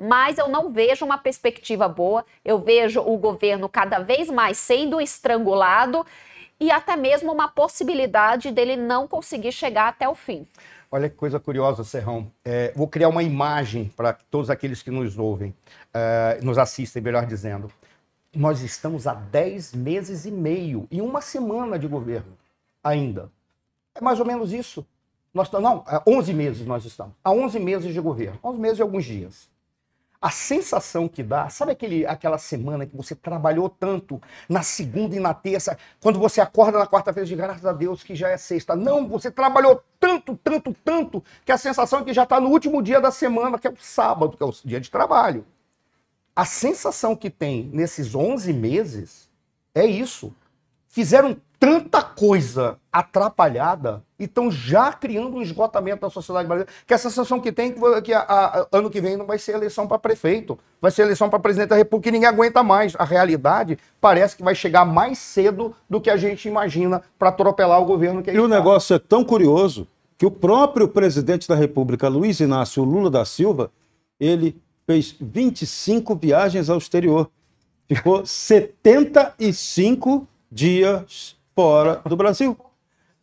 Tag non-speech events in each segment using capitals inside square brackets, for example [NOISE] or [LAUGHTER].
mas eu não vejo uma perspectiva boa. Eu vejo o governo cada vez mais sendo estrangulado e até mesmo uma possibilidade dele não conseguir chegar até o fim. Olha que coisa curiosa, Serrão. É, vou criar uma imagem para todos aqueles que nos ouvem, é, nos assistem, melhor dizendo. Nós estamos há 10 meses e meio e uma semana de governo ainda. É mais ou menos isso. Nós não, há 11 meses nós estamos. Há 11 meses de governo. 11 meses e alguns dias a sensação que dá, sabe aquele, aquela semana que você trabalhou tanto na segunda e na terça, quando você acorda na quarta-feira de graças a Deus que já é sexta. Não, você trabalhou tanto, tanto, tanto, que a sensação é que já está no último dia da semana, que é o sábado, que é o dia de trabalho. A sensação que tem nesses 11 meses é isso fizeram tanta coisa atrapalhada e estão já criando um esgotamento da sociedade brasileira, que a sensação que tem é que a, a, ano que vem não vai ser eleição para prefeito, vai ser eleição para presidente da República e ninguém aguenta mais. A realidade parece que vai chegar mais cedo do que a gente imagina para atropelar o governo que E está. o tá. negócio é tão curioso que o próprio presidente da República, Luiz Inácio Lula da Silva, ele fez 25 viagens ao exterior. Ficou 75 dias fora do Brasil.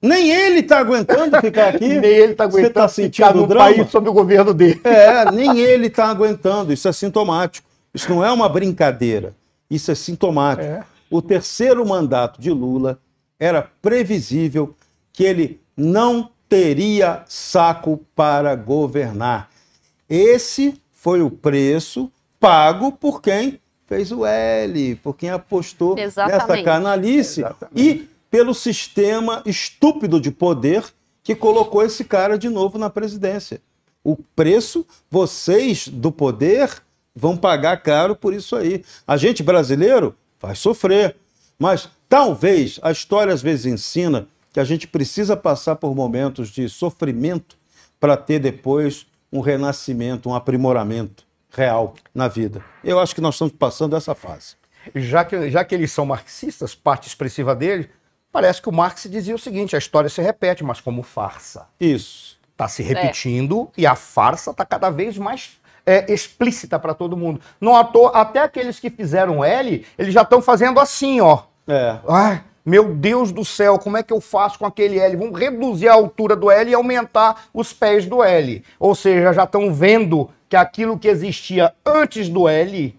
Nem ele está aguentando ficar aqui. [LAUGHS] nem ele está aguentando Você tá sentindo ficar no drama? país sob o governo dele. é, nem ele está aguentando. Isso é sintomático. Isso não é uma brincadeira. Isso é sintomático. É. O terceiro mandato de Lula era previsível que ele não teria saco para governar. Esse foi o preço pago por quem fez o L, por quem apostou Exatamente. nessa canalice Exatamente. e pelo sistema estúpido de poder que colocou esse cara de novo na presidência. O preço, vocês do poder vão pagar caro por isso aí. A gente brasileiro vai sofrer, mas talvez a história às vezes ensina que a gente precisa passar por momentos de sofrimento para ter depois um renascimento, um aprimoramento real na vida. Eu acho que nós estamos passando essa fase. Já que, já que eles são marxistas, parte expressiva deles, parece que o Marx dizia o seguinte: a história se repete, mas como farsa. Isso. Está se é. repetindo é. e a farsa está cada vez mais é, explícita para todo mundo. Não à toa, até aqueles que fizeram L, eles já estão fazendo assim, ó. É. Meu Deus do céu, como é que eu faço com aquele L? Vamos reduzir a altura do L e aumentar os pés do L. Ou seja, já estão vendo que aquilo que existia antes do L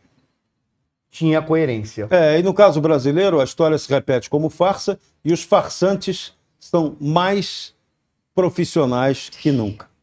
tinha coerência. É, e no caso brasileiro, a história se repete como farsa e os farsantes são mais profissionais que nunca.